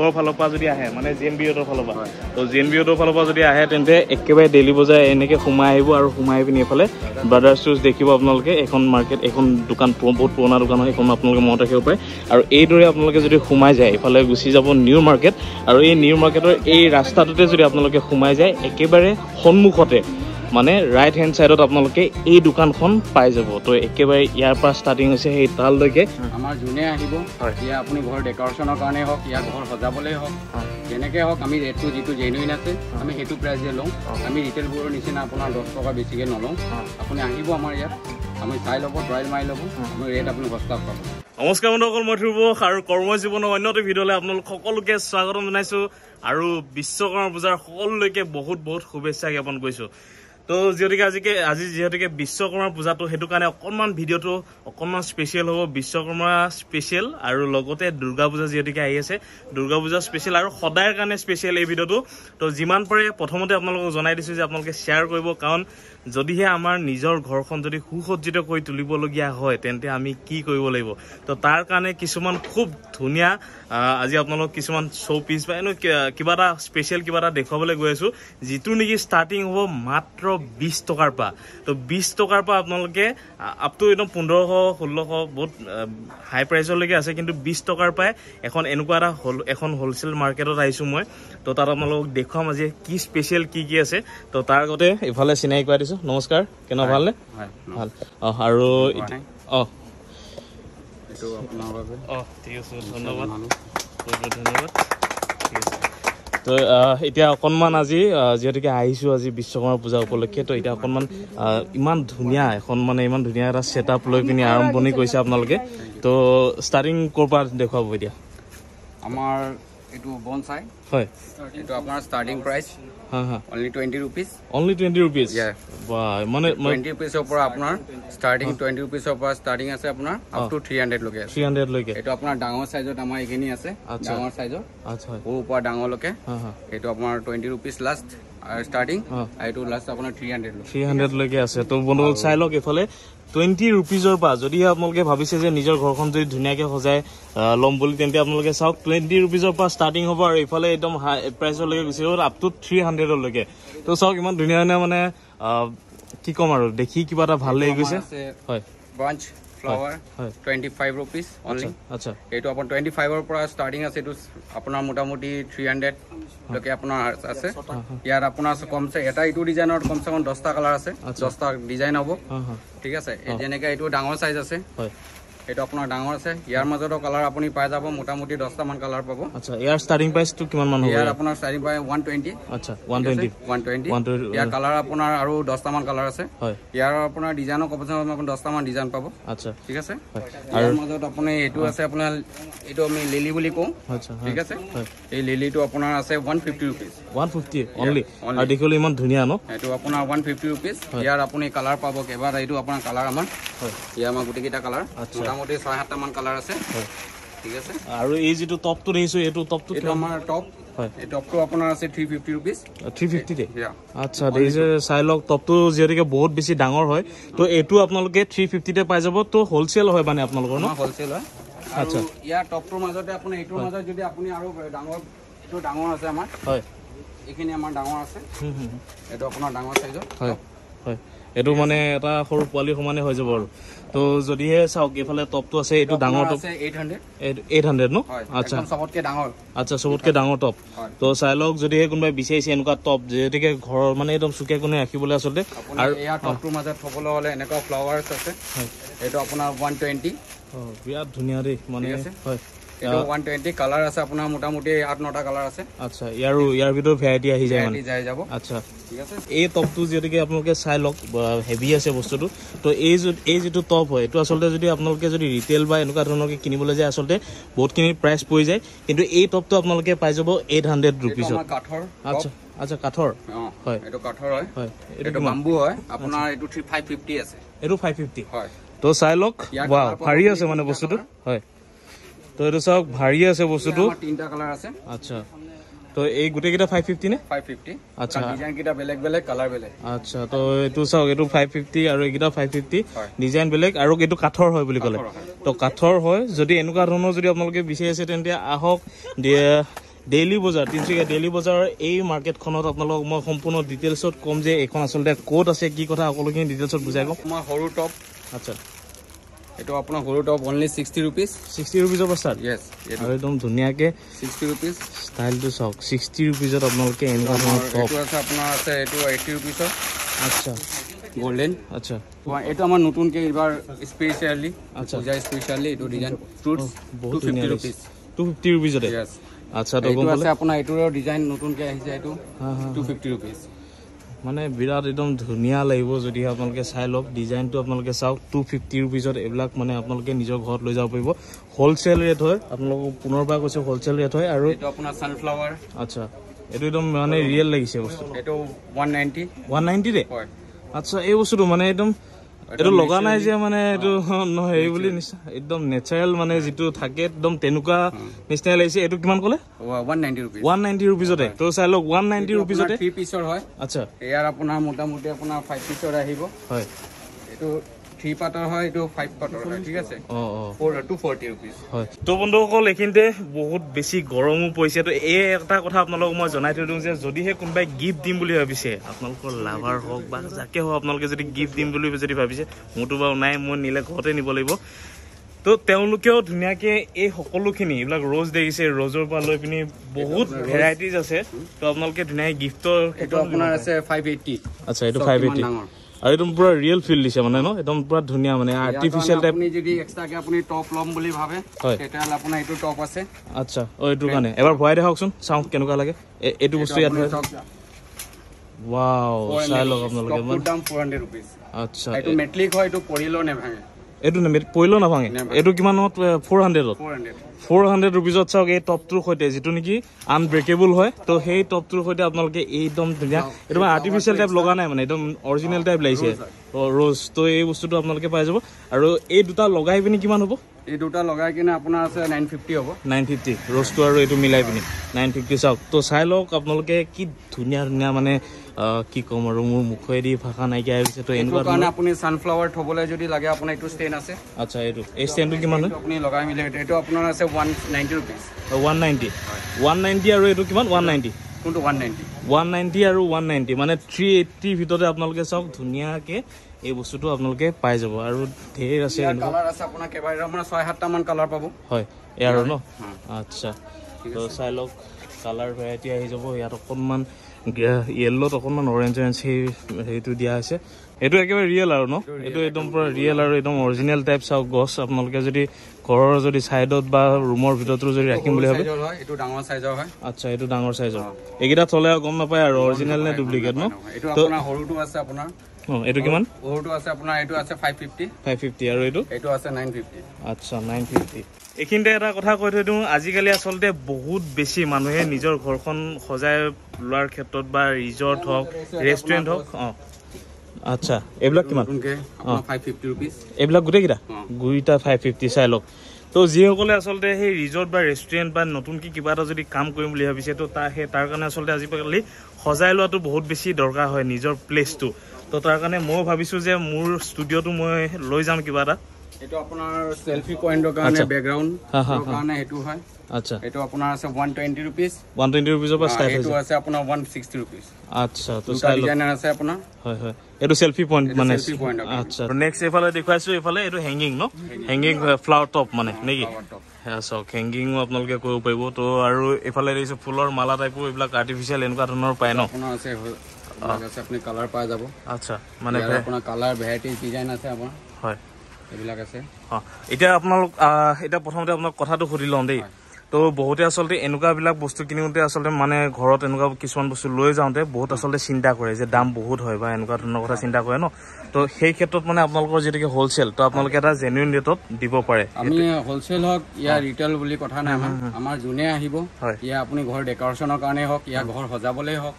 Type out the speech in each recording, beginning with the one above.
গড়ৰ ফালৰ পৰা যদি আহে মানে জি এন বি ৰোডৰ ফালৰ পৰা ত' জি এন বি ৰোডৰ ফালৰ পৰা যদি আহে তেন্তে একেবাৰে ডেইলি বজাৰ এনেকৈ সোমাই আহিব আৰু সোমাই পিনি এইফালে ব্ৰাদাৰ্ছ শ্বুজ দেখিব আপোনালোকে এখন মাৰ্কেট এখন দোকান বহুত পুৰণা দোকান হয় সেইখন আপোনালোকে মনত ৰাখিব পাৰে আৰু এইদৰে আপোনালোকে যদি সোমাই যায় এইফালে গুচি যাব নিউ মাৰ্কেট আৰু এই নিউ মাৰ্কেটৰ এই ৰাস্তাটোতে যদি আপোনালোকে সোমাই যায় একেবাৰে সন্মুখতে মানে ৰাইট হেণ্ড চাইডত আপোনালোকে এই দোকানখন পাই যাব তো একেবাৰে ইয়াৰ পৰা ষ্টাৰ্টিং হৈছে সেই তাললৈকে আমাৰ যোনে আহিব এতিয়া আপুনি ঘৰ ডেকৰেশ্যনৰ কাৰণে হওক ইয়াৰ ঘৰ সজাবলৈ হওক যেনেকৈ হওক আমি ৰেটটো যিটো জেনুইন আছে আমি সেইটো প্ৰাইজে লওঁ আমি ৰিটেইলবোৰৰ নিচিনা আপোনাৰ দহ টকা বেছিকৈ নলওঁ আপুনি আহিব আমাৰ ইয়াত আমি চাই ল'ব ট্ৰাইল মাৰি ল'ব আমি ৰেট আপুনি সস্তা পাব নমস্কাৰ বন্ধুসকল মই ধ্ৰুব আৰু কৰ্ম জীৱনৰ অন্য এটা ভিডিঅ'লৈ আপোনালোক সকলোকে স্বাগতম জনাইছোঁ আৰু বিশ্বকৰ্মা পূজাৰ সকলোলৈকে বহুত বহুত শুভেচ্ছা জ্ঞাপন কৰিছোঁ তো যিহেতুকে আজিকে আজি যিহেতুকে বিশ্বকৰ্মা পূজাটো সেইটো কাৰণে অকণমান ভিডিঅ'টো অকণমান স্পেচিয়েল হ'ব বিশ্বকৰ্মা স্পেচিয়েল আৰু লগতে দুৰ্গা পূজা যিহেতুকে আহি আছে দুৰ্গা পূজা স্পেচিয়েল আৰু সদায়ৰ কাৰণে স্পেচিয়েল এই ভিডিঅ'টো তো যিমান পাৰে প্ৰথমতে আপোনালোকক জনাই দিছোঁ যে আপোনালোকে শ্বেয়াৰ কৰিব কাৰণ যদিহে আমাৰ নিজৰ ঘৰখন যদি সুসজ্জিত কৰি তুলিবলগীয়া হয় তেন্তে আমি কি কৰিব লাগিব তো তাৰ কাৰণে কিছুমান খুব ধুনীয়া আজি আপোনালোক কিছুমান শ্ব' পিচ বা এনেকুৱা কিবা এটা স্পেচিয়েল কিবা এটা দেখুৱাবলৈ গৈ আছোঁ যিটো নেকি ষ্টাৰ্টিং হ'ব মাত্ৰ বিশ টকাৰ পৰা তো বিশ টকাৰ পৰা আপোনালোকে আপ টু একদম পোন্ধৰশ ষোল্লশ বহুত হাই প্ৰাইচলৈকে আছে কিন্তু বিশ টকাৰ পৰাই এখন এনেকুৱা এটা হ'ল এখন হ'লচেল মাৰ্কেটত আহিছোঁ মই তো তাত আপোনালোকক দেখুৱাম আজি কি স্পেচিয়েল কি কি আছে তো তাৰ আগতে ইফালে চিনাকি কৰাই দিছোঁ নমস্কাৰ কেনে ভালনে ভাল অঁ আৰু অঁ ধন্যবাদ তো এতিয়া অকণমান আজি যিহেতুকে আহিছোঁ আজি বিশ্বকৰ্মা পূজা উপলক্ষে তো এতিয়া অকণমান ইমান ধুনীয়া এখন মানে ইমান ধুনীয়া এটা চেটআপ লৈ পিনি আৰম্ভণি কৰিছে আপোনালোকে তো ষ্টাৰ্টিং ক'ৰ পৰা দেখুৱাব এতিয়া আমাৰ এইটো বনচাই হয় এইটো আপোনাৰ starting price only twenty rupees twenty ৰুপিজৰ পৰা আপোনাৰ ষ্টাৰ্টিং টুৱেণ্টি ৰুপিজৰ পৰা ষ্টাৰ্টিং আছে আপোনাৰ আপ টু থ্ৰী হাণ্ড্ৰেডলৈকে থ্ৰী হাণ্ড্ৰেডলৈকে এইটো আপোনাৰ ডাঙৰ চাইজত আমাৰ এইখিনি আছে ডাঙৰ চাইজৰ সৰুৰ পৰা ডাঙৰলৈকে এইটো আপোনাৰ টুৱেণ্টি ৰুপিজ লাষ্ট টুৱেণ্টি ৰুপিজৰ পৰা যদি আপোনালোকে ভাবিছে যে নিজৰ ঘৰখন যদি ধুনীয়াকে সজাই ল'ম বুলি তেন্তে আপোনালোকে চাওক টুৱেণ্টি ৰুপিজৰ পৰা ষ্টাৰ্টিং হ'ব আৰু ইফালে একদম হাই প্ৰাইচলৈকে গুচি যাব আপ টু থ্ৰী হাণ্ড্ৰেডলৈকে ত' চাওক ইমান ধুনীয়া ধুনীয়া মানে কি ক'ম আৰু দেখি কিবা এটা ভাল লাগি গৈছে হয় flower twenty five rupees only আচ্ছা আচ্ছা এইটো আপোনাৰ টুৱেণ্টি ফাইভৰ পৰা ষ্টাৰ্টিং আছে আপোনাৰ মোটামুটি আছে ইয়াত আপোনাৰ কমচে এটা এইটো ডিজাইনৰ কমচে কম দহটা কালাৰ আছে দহটা ডিজাইন হ'ব ঠিক আছে যেনেকে এইটো ডাঙৰ চাইজ আছে এইটো আপোনাৰ ডাঙৰ আছে ইয়াৰ মাজতো কালাৰ আপুনি পাই যাব মোটামুটি দহটামান কালাৰ পাব আচ্ছা ইয়াৰ ষ্টাৰ্টিং প্ৰাইচটো কিমান মান হ'ব ইয়াৰ আপোনাৰ ষ্টাৰ্টিং প্ৰাইচ ওৱান আচ্ছা ওৱান টুৱেণ্টি ইয়াৰ কালাৰ uh, আপোনাৰ আৰু দহটামান কালাৰ আছে হয় ইয়াৰ আপোনাৰ ডিজাইনৰ ক'ব চাব আপুনি দহটামান ডিজাইন পাব আচ্ছা ঠিক আছে ইয়াৰ মাজত আপুনি এইটো আছে আপোনাৰ এইটো আমি লিলি বুলি কওঁ আচ্ছা ঠিক আছে এই লিলিটো আপোনাৰ আছে ওৱান ফিফটি ৰুপিজ অনলি আৰু দেখিবলৈ ইমান ধুনীয়া ন এইটো আপোনাৰ ওৱান ফিফটি ইয়াৰ আপুনি কালাৰ পাব কেইবাটা এইটো আপোনাৰ কালাৰ আমাৰ হয় ইয়াৰ আমাৰ গোটেইকেইটা কালাৰ আচ্ছা মোটামুটি ছয় সাতটামান কালাৰ আছে ঠিক আছে আৰু এই যিটো টপটো দেখিছো এইটো টপটো এটো আমাৰ টপ এইটো মানে এটা সৰু পোৱালি সমানে হৈ যাব আৰু তো যদিহে চাওক এইফালে টপটো আছে এইটো ডাঙৰ এইট হাণ্ড্ৰেড ন আচ্ছা ডাঙৰ আচ্ছা চবতকে ডাঙৰ টপ তো চাই লওক যদিহে কোনোবাই বিচাৰিছে এনেকুৱা টপ যিহেতুকে ঘৰৰ মানে একদম চুকে কোনে ৰাখিবলৈ আচলতে আৰু টপটোৰ মাজত থবলৈ হ'লে এনেকুৱা ফ্লাৱাৰ আছে এইটো আপোনাৰ ওৱান টুৱেণ্টি বিৰাট ধুনীয়া দেই মানে হয় 120 কালার আছে আপনা মোটামুটি 8 9টা কালার আছে আচ্ছা ইয়ারো ইয়ার ভিতর ভ্যারাইটি আহি যায় মানে যায় যাব আচ্ছা এই টপটো যেটিকে আপনাকে চাই লক হেভি আছে বস্তুটো তো এই এই যেটো টপ হয় এটো আসলে যদি আপনাদের যদি রিটেল বা এনেকা ধরনকে কিনিবলে যায় আসলে বহুত কিনি প্রাইস পড়ে যায় কিন্তু এই টপটো আপনাদের পাই যাব 800 রুপিস আচ্ছা আচ্ছা কাঠর হয় এটো কাঠর হয় এটো বাম্বু হয় আপনার এটো 3550 আছে এটো 550 হয় তো চাই লক ওয়াও ভারি আছে মানে বস্তুটো হয় তো এটা সব ভারী আছে বস্তুটো তিনটা কালার আছে আচ্ছা তো এই গুটে কিটা 550 নে 550 আচ্ছা ডিজাইন কিটা ব্ল্যাক ব্ল্যাক কালার ব্ল্যাক আচ্ছা তো এটু সব এটু 550 আর এই কিটা 550 ডিজাইন ব্ল্যাক আর এটু কাঠর হয় বলি কলে তো কাঠর হয় যদি এনুকা রনো যদি আপনাদের বিষয় আছে তেনতে আহক ডেইলি বাজার তিনসিগা ডেইলি বাজার এই মার্কেট খনত আপনাদের মই সম্পূর্ণ ডিটেইলস কম যে এখন আসলে কোড আছে কি কথা অকলকিন ডিটেইলস বুঝাই কম আমার হরু টপ আচ্ছা এটো আপোনাৰ হৰু top only sixty rupees sixty ৰুপিজৰ পাছত য়েছ আৰু একদম ধুনীয়াকে ছিক্সটি ৰুপিজ ষ্টাইলটো চাওক ছিক্সটি ৰুপিজত আপোনালোকে এনেকুৱা ধৰণৰ আছে আপোনাৰ আছে এইটো এইটটি ৰুপিজৰ আচ্ছা গল্ডেন আচ্ছা এইটো আমাৰ নতুনকৈ এইবাৰ স্পেচিয়েলি আচ্ছা স্পেচিয়েলি এইটো ডিজাইন ফ্ৰুট বহুত ফিফটি ৰুপিজ টু ফিফটি ৰুপিজতে আচ্ছা আপোনাৰ এইটোৰ ডিজাইন নতুনকৈ আহিছে এইটো টু ফিফটি মানে বিৰাট একদম ধুনীয়া লাগিব যদিহে আপোনালোকে চাই লওক ডিজাইনটো আপোনালোকে চাওক টু ফিফটি ৰুপিজত এইবিলাক মানে আপোনালোকে নিজৰ ঘৰত লৈ যাব পাৰিব হ'লচেল ৰেট হয় আপোনালোকক পুনৰ পৰা কৈছে হ'লচেল ৰেট হয় আৰু আচ্ছা এইটো একদম মানে ৰিয়েল লাগিছে বস্তু ওৱান নাইণ্টি ওৱান নাইণ্টিৰে আচ্ছা এই বস্তুটো মানে একদম এইটো লগা নাই যে মানে এইটো হেৰি বুলি নিচিনা একদম নেচাৰেল মানে যিটো থাকে একদম তেনেকুৱা নিচিনাই লাগিছে এইটো কিমান ক'লে ওৱান নাইণ্টি ৰুপিজতে তো চাই লওক ওৱান নাইণ্টি ৰুপিজতে আচ্ছা ইয়াৰ আপোনাৰ মোটামুটি আপোনাৰ ফাইভ পিচৰ আহিব হয় থ্ৰী পাটৰ হয় এইটো ফাইভ uh, মোৰতো বাৰু নাই মই নিলে ঘৰতে নিব লাগিব ত' তেওঁলোকেও ধুনীয়াকৈ এই সকলোখিনি এইবিলাক ৰ'জ দেখিছে ৰ'জৰ পৰা লৈ পিনি বহুত ভেৰাইটিজ আছে ত' আপোনালোকে গিফ্টৰ সেইটো আপোনাৰ আৰু একদম পুৰা ৰিয়েল ফিল দিছে মানে ন একদম পুৰা ধুনীয়া মানে আৰ্টিফিচিয়েল টাইপ আপুনি যদি এক্সট্ৰাকে আপুনি টপ লম বুলি ভাবে তেতিয়া আপোনাৰ এটো টপ আছে আচ্ছা অ এটো কানে এবাৰ ভয় দেখাওকচোন চাও কেনেকুৱা লাগে এটো বস্তু ইয়াত ধৰে ৱাও চাই লওক আপোনালোকে মানে দাম 400 ৰুপিছ আচ্ছা এটো মেটালিক হয় এটো পৰিলো নে ভাঙে এইটো নেমে পৰিলেও নাভাঙে এইটো কিমানত ফ'ৰ হাণ্ড্ৰেডত ফ'ৰ হাণ্ড্ৰেড ৰুপিজত চাওক এই টপটোৰ সৈতে যিটো নেকি আনব্ৰেকেবল হয় ত' সেই টপটোৰ সৈতে আপোনালোকে একদম ধুনীয়া এইটো মানে আৰ্টিফিচিয়েল টাইপ লগা নাই মানে একদম অৰিজিনেল টাইপ লাগিছে ৰ'জ ত' এই বস্তুটো আপোনালোকে পাই যাব আৰু এই দুটা লগাই পিনি কিমান হ'ব এই দুটা লগাই কিনে আপোনাৰ আছে নাইন ফিফটি হ'ব নাইন ফিফটি ৰ'জটো আৰু এইটো মিলাই পিনি নাইন ফিফটি চাওক ত' চাই লওক আপোনালোকে কি ধুনীয়া ধুনীয়া মানে কি ক'ম আৰু মোৰ মুখেদি ভাষা নাইকিয়া হৈ গৈছে ত' এনেকুৱা কাৰণে আপুনি চানফ্লাৱাৰ থ'বলৈ যদি লাগে আপোনাৰ এইটো ষ্টেণ্ড আছে আচ্ছা এইটো এই ষ্টেণ্ডটো কিমান হয় আপুনি লগাই মিলাই এইটো আপোনাৰ আছে one ninety rupees one ninety one ninety আৰু এইটো কিমান ওৱান নাইণ্টি কোনটো ওৱান নাইণ্টি ওৱান নাইণ্টি আৰু ওৱান নাইণ্টি মানে থ্ৰী এইটিৰ ভিতৰতে আপোনালোকে চাওক ধুনীয়াকৈ এই বস্তুটো আপোনালোকে পাই যাব আৰু ধেৰ আছে এয়াৰ ন আচ্ছা তো চাই লওক কালাৰ ভেৰাইটি আহি যাব ইয়াত অকণমান য়েল্ল'ত অকণমান অৰেঞ্জ অৰেঞ্জ সেই হেৰিটো দিয়া হৈছে এইটো একেবাৰে ৰিয়েল আৰু ন এইটো একদম পূৰা ৰিয়েল আৰু একদম অৰিজিনেল টাইপ চাওক গছ আপোনালোকে যদি ঘৰৰ যদি ছাইডত বা ৰুমৰ ভিতৰতো যদি ৰাখিম বুলি ভাবে আচ্ছা এইটো ডাঙৰ চাইজৰ এইকেইটা থ'লে গম নাপায় আৰু অৰিজিনেল নে ডুপ্লিকেট ন সৰুটো আছে আপোনাৰ এইটো কিমান ওহৰটো আছে আপোনাৰ এইটো আছে 550 550 আৰু এইটো এইটো আছে 950 আচ্ছা 950 এখিনতে এটা কথা কৈ থৈ দিওঁ আজি গালি আসলতে বহুত বেছি মানুহে নিজৰ ঘৰখন খজাই লোৱাৰ ক্ষেত্ৰত বা ৰিজৰ্ট হওক ৰেষ্টুৰেন্ট হওক অ আচ্ছা এবলা কিমান ৰুপিছ এবলা গুটে গিরা গুইটা 550 চাই লোক তো যিসকলে আসলতে সেই রিজর্ট বা রেস্টুরেন্ট বা নতুন কি কিবা এটা যদি কাম করি বলে ভাবিছে তো তা সেই তার কারণে আসলে আজিকালি সজাই লওয়া বহুত বেশি দরকার হয় নিজের প্লেসটা তো তাৰ কাৰণে মই ভাবিছো যে মোৰ স্টুডিওটো মই লৈ যাম কিবা এটা এটো আপনাৰ সেলফি পয়েন্টৰ কাৰণে ব্যাকগ্ৰাউণ্ড কাৰণে এটো হয় আচ্ছা এটো আপনাৰ আছে 120 ৰুপিস 120 ৰুপিস বা স্টাইল এটো আছে আপনাৰ 160 ৰুপিস আচ্ছা তো স্টাইল জানা আছে আপনা হয় হয় এটো সেলফি পয়েন্ট মানে সেলফি পয়েন্ট আচ্ছা তো নেক্সট এফালে দেখাইছো এফালে এটো হ্যাঙ্গিং ন হ্যাঙ্গিং ফ্লাওয়ার টপ মানে নেকি ফুলৰ মালা টাইপো এইবিলাক আৰ্টিফিচিয়েল এনেকুৱা ধৰণৰ পায় ন কথাটো সুধি লম দেই তো বহুতে আচলতে এনেকুৱাবিলাক বস্তু কিনোতে আচলতে মানে ঘৰত এনেকুৱা কিছুমান বস্তু লৈ যাওঁতে বহুত আচলতে চিন্তা কৰে যে দাম বহুত হয় বা এনেকুৱা ধৰণৰ কথা চিন্তা কৰে ন তো সেই ক্ষেত্ৰত মানে আপোনালোকৰ যিহেতুকে হোলচেল তো আপোনালোকে এটা জেনুইন ৰেটত দিব পাৰে আমি হোলচেল হওক ইয়াৰ ৰিটেল বুলি কথা নাই আমাৰ যোনে আহিব ইয়াৰ আপুনি ঘৰ ডেকৰেশ্যনৰ কাৰণে হওক ইয়াৰ ঘৰ সজাবলৈ হওক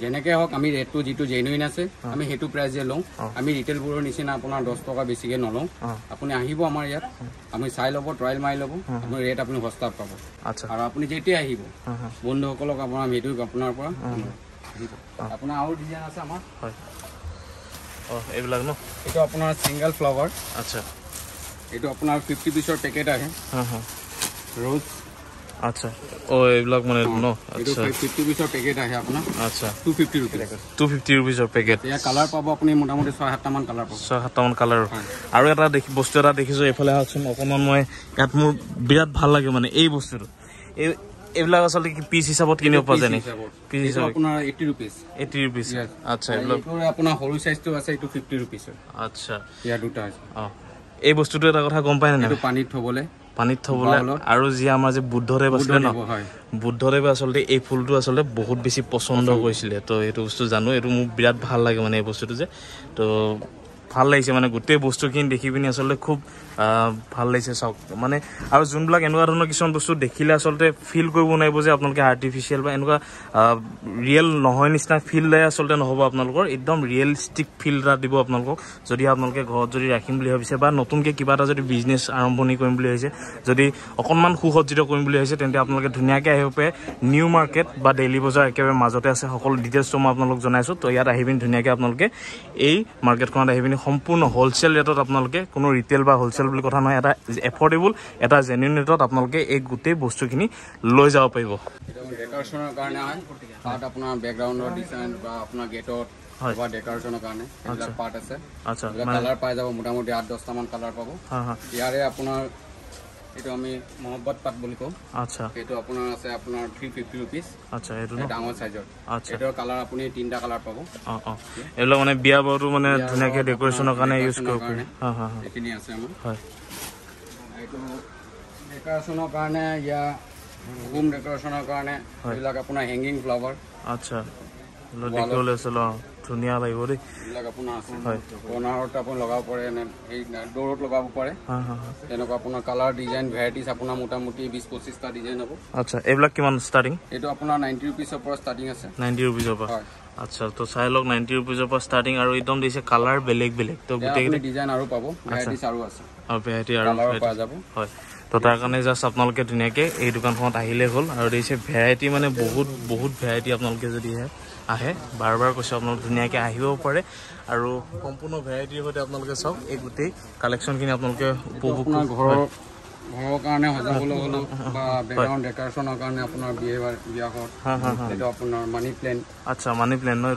যেনেকৈ হওক আমি ৰেটটো যিটো জেনুইন আছে আমি সেইটো প্ৰাইজে লওঁ আমি ৰিটেলবোৰৰ নিচিনা আপোনাৰ দহ টকা বেছিকৈ নলওঁ আপুনি আহিব আমাৰ ইয়াত আমি চাই ল'ব ট্ৰাইল মাৰি ল'ব আপুনি ৰেট আপুনি সস্তাত পাব আচ্ছা আর আপনি যেটি আহিব হ্যাঁ বন্ধু সকলক আপনা আমি এটুক আপনার পর আপনা আর ডিজাইন আছে আমার হয় ও এবলাগ না এটা আপনার সিঙ্গেল ফ্লাওয়ার আচ্ছা এটা আপনার 50 পিসৰ প্যাকেট আছে হ্যাঁ হ্যাঁ ৰোজ আৰু এটা বস্তু এটা দেখিছো এইফালে আহকচোন অকমান মই ইয়াত মোৰ বিৰাট ভাল লাগে মানে এই বস্তুটো এইবিলাক আচলতে পিচ হিচাপত কিনিব পাৰে জানি পিচ হিচাপে আচ্ছা এই বস্তুটো এটা কথা গম পাই নাই পানীত থবলৈ পানীত থবলৈ আৰু যি আমাৰ যে বুদ্ধদেৱ আছিলে ন বুদ্ধদেৱে আচলতে এই ফুলটো আচলতে বহুত বেছি পচন্দ কৰিছিলে তো এইটো বস্তু জানো এইটো মোৰ বিৰাট ভাল লাগে মানে এই বস্তুটো যে তো ভাল লাগিছে মানে গোটেই বস্তুখিনি দেখি পিনি আচলতে খুব ভাল লাগিছে চাওক মানে আৰু যোনবিলাক এনেকুৱা ধৰণৰ কিছুমান বস্তু দেখিলে আচলতে ফিল কৰিব নোৱাৰিব যে আপোনালোকে আৰ্টিফিচিয়েল বা এনেকুৱা ৰিয়েল নহয় নিচিনা ফিল্ডেহে আচলতে নহ'ব আপোনালোকৰ একদম ৰিয়েলিষ্টিক ফিল এটা দিব আপোনালোকক যদি আপোনালোকে ঘৰত যদি ৰাখিম বুলি ভাবিছে বা নতুনকৈ কিবা এটা যদি বিজনেছ আৰম্ভণি কৰিম বুলি ভাবিছে যদি অকণমান সুসজ্জিত কৰিম বুলি ভাবিছে তেন্তে আপোনালোকে ধুনীয়াকৈ আহিব পাৰে নিউ মাৰ্কেট বা ডেইলী বজাৰ একেবাৰে মাজতে আছে সকলো ডিটেইলছটো মই আপোনালোকক জনাইছোঁ তো ইয়াত আহি পিনি ধুনীয়াকৈ আপোনালোকে এই মাৰ্কেটখনত আহি পিনি সম্পূৰ্ণ হ'লচেল ৰেটত আপোনালোকে কোনো ৰিটেইল বা হ'লচেল বুলি কথা নহয় এটা এফৰ্ডেবল এটা জেনুইন ৰেটত আপোনালোকে এই গোটেই বস্তুখিনি লৈ যাব পাৰিব আপোনাৰ এটো আমি মহব্বত পাত বলি কও আচ্ছা এটো আপনার আছে আপনার 350 রুপিস আচ্ছা এটো ডাঙর সাইজর আচ্ছা এটো কালার আপনি তিনটা কালার পাবো আ আ এলো মানে বিয়া বড় মানে ধুনিয়া কে ডেকোরেশনের কানে ইউজ করব হ্যাঁ হ্যাঁ এখানে আছে আমার হ্যাঁ এটো ডেকোরেশনের কানে ইয়া রুম ডেকোরেশনের কানে এইলাগ আপনার হ্যাঙ্গিং ফ্লাওয়ার আচ্ছা লো ডেকোরেশন ধুনীয়া লাগিব দেই যদিহে আহে বাৰ বাৰ কৈছোঁ আপোনালোক ধুনীয়াকৈ আহিব পাৰে আৰু সম্পূৰ্ণ ভেৰাইটিৰ সৈতে আপোনালোকে চাওক এই গোটেই কালেকশ্যনখিনি আপোনালোকে আপনাদের উপভোগ করা ঘর ঘর কারণে হজাবল বা ব্যাকগ্রাউন্ড ডেকোরেশন কারণে আপনার বিয়ে বিয়া হল হ্যাঁ হ্যাঁ এটা আপনার মানি প্ল্যান আচ্ছা মানি প্ল্যান নয়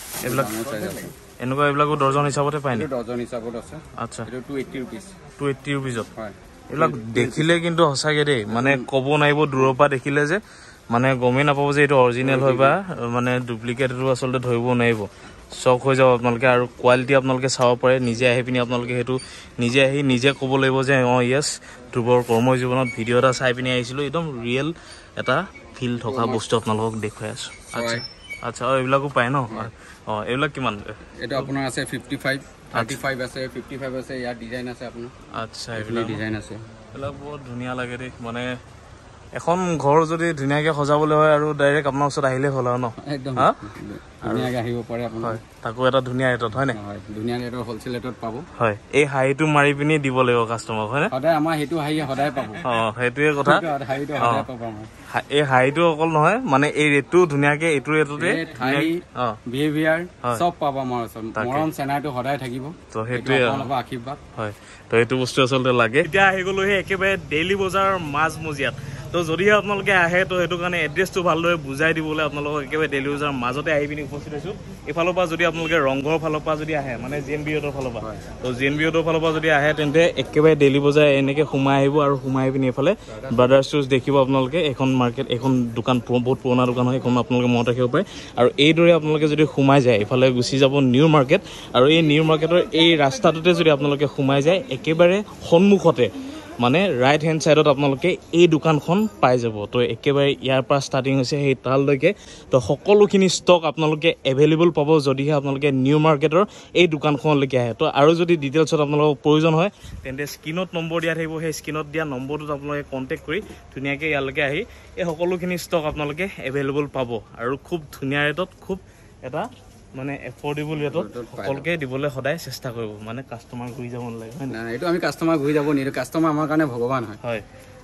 এনেকুৱা আচ্ছা এইবিলাক দেখিলে কিন্তু সঁচাকে দেই মানে কব নোৱাৰিব দূৰৰ পৰা দেখিলে যে মানে গমেই নাপাব যে এইটো অৰিজিনেল হয় বা মানে ডুপ্লিকেটটো আচলতে ধৰিব নোৱাৰিব চখ হৈ যাব আপোনালোকে আৰু কোৱালিটি আপোনালোকে চাব পাৰে নিজে আহি পিনি আপোনালোকে সেইটো নিজে আহি নিজে ক'ব লাগিব যে অঁ য়েছ ধ্ৰুৱৰ কৰ্ম জীৱনত ভিডিঅ' এটা চাই পিনি আহিছিলোঁ একদম ৰিয়েল এটা ফিল থকা বস্তু আপোনালোকক দেখুৱাই আছোঁ আচ্ছা এইবিলাকো পায় ন অঁ এইবিলাক কিমান এইটো আপোনাৰ আছে ফিফটি ফাইভ থাৰ্টি ফাইভ আছে ফিফটি ফাইভ আছে ইয়াৰ ডিজাইন আছে আপোনাৰ আচ্ছা এইবিলাক ডিজাইন আছে এইবিলাক বহুত ধুনীয়া লাগে দেই মানে এখন ঘৰ যদি ধুনীয়াকে সজাবলৈ হয় আৰু ডাইৰেক্ট আপোনাৰ ওচৰত আহিলে হল আৰু ন একেবাৰে তো যদি আপোনালোকে আহে তো সেইটো কাৰণে এড্ৰেছটো ভালদৰে বুজাই দিবলৈ আপোনালোকক একেবাৰে ডেইলী ইউজাৰ মাজতে আহি পিনি উপস্থিত হৈছোঁ এইফালৰ পৰা যদি আপোনালোকে ৰংঘৰ ফালৰ পৰা যদি আহে মানে জি এন বি অ'টৰ ফালৰ পৰা তো জি এন বি অ'টৰ ফালৰ পৰা যদি আহে তেন্তে একেবাৰে ডেইলী বজাৰ এনেকৈ সোমাই আহিব আৰু সোমাই পিনি এইফালে ব্ৰাদাৰ্ছ শ্বুজ দেখিব আপোনালোকে এখন মাৰ্কেট এখন দোকান বহুত পুৰণা দোকান হয় সেইখন আপোনালোকে মনত ৰাখিব পাৰে আৰু এইদৰে আপোনালোকে যদি সোমাই যায় ইফালে গুচি যাব নিউ মাৰ্কেট আৰু এই নিউ মাৰ্কেটৰ এই ৰাস্তাটোতে যদি আপোনালোকে সোমাই যায় একেবাৰে সন্মুখতে মানে ৰাইট হেণ্ড ছাইডত আপোনালোকে এই দোকানখন পাই যাব তো একেবাৰে ইয়াৰ পৰা ষ্টাৰ্টিং হৈছে সেই তালৈকে তো সকলোখিনি ষ্টক আপোনালোকে এভেইলেবল পাব যদিহে আপোনালোকে নিউ মাৰ্কেটৰ এই দোকানখনলৈকে আহে তো আৰু যদি ডিটেইলছত আপোনালোকক প্ৰয়োজন হয় তেন্তে স্ক্ৰীণত নম্বৰ দিয়া থাকিব সেই স্ক্ৰীণত দিয়া নম্বৰটোত আপোনালোকে কণ্টেক্ট কৰি ধুনীয়াকৈ ইয়ালৈকে আহি এই সকলোখিনি ষ্টক আপোনালোকে এভেইলেবল পাব আৰু খুব ধুনীয়া ৰেটত খুব এটা মানে এফৰ্ডেবল ৰেটত সকলোকে দিবলৈ সদায় চেষ্টা কৰিব মানে কাষ্টমাৰ ঘূৰি যাব নালাগে হয় এইটো আমি কাষ্টমাৰ ঘূৰি যাব নিদিওঁ কাষ্টমাৰ আমাৰ কাৰণে ভগৱান হয় হয়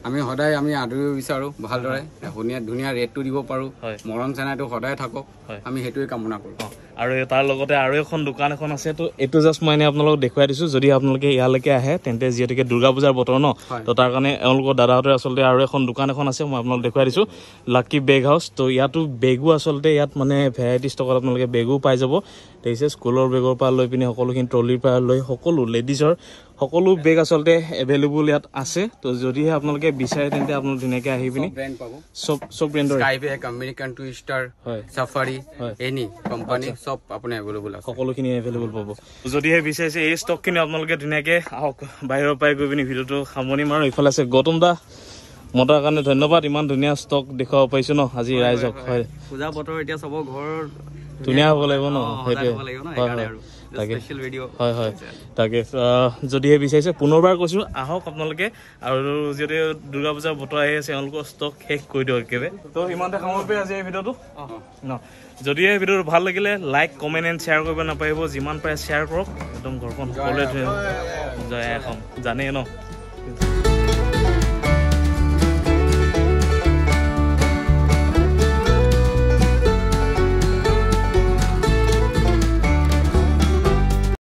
আমি সদায় আমি আদৰিব বিচাৰোঁ ভালদৰে ধুনীয়া ধুনীয়া ৰেটটো দিব পাৰোঁ মৰম চেনাইটো সদায় থাকক আমি সেইটোৱে কামনা কৰোঁ আৰু তাৰ লগতে আৰু এখন দোকান এখন আছে তো এইটো জাষ্ট মই এনে আপোনালোকক দেখুৱাই দিছোঁ যদি আপোনালোকে ইয়ালৈকে আহে তেন্তে যিহেতুকে দুৰ্গা পূজাৰ বতৰ ন তো তাৰ কাৰণে এওঁলোকৰ দাদাহঁতে আচলতে আৰু এখন দোকান এখন আছে মই আপোনালোকক দেখুৱাই দিছোঁ লাকি বেগ হাউচ তো ইয়াতো বেগো আচলতে ইয়াত মানে ভেৰাইটি ষ্টকত আপোনালোকে বেগো পাই যাব দেখিছে স্কুলৰ বেগৰ পৰা লৈ পিনি সকলোখিনি ট্ৰলিৰ পৰা লৈ সকলো লেডিজৰ সকলো বেগ আচলতে এভেইলেবল ইয়াত আছে তো যদিহে আপোনালোকে বিচাৰে তেন্তে আপোনালোকে ধুনীয়াকৈ আহি পিনি চব চব ব্ৰেণ্ডৰ চব আপুনি এভেইলেবল আছে সকলোখিনি এভেইলেবল পাব যদিহে বিচাৰিছে এই ষ্টকখিনি আপোনালোকে ধুনীয়াকে আহক বাহিৰৰ পৰাই গৈ পিনি ভিডিঅ'টো সামৰণি মাৰো ইফালে আছে গৌতম দা মতাৰ কাৰণে ধন্যবাদ ইমান ধুনীয়া ষ্টক দেখুৱাব পাৰিছো ন আজি ৰাইজক হয় পূজা বতৰ এতিয়া চবৰ ঘৰ ধুনীয়া হ'ব লাগিব ন সেইটোৱে হয় যদিহে বিচাৰিছে পুনৰবাৰ কৈছোঁ আহক আপোনালোকে আৰু যদি দুৰ্গা পূজাৰ বতৰ আহি আছে তেওঁলোকৰ ষ্টক শেষ কৰি দিয়ক একেবাৰে তো ইমানতে সামৰপে আজি এই ভিডিঅ'টো ন যদিহে ভিডিঅ'টো ভাল লাগিলে লাইক কমেণ্ট এণ্ড শ্বেয়াৰ কৰিব নাপাৰিব যিমান পাৰে শ্বেয়াৰ কৰক একদম ঘৰখন সকলোৱে জয় এখন জানেই ন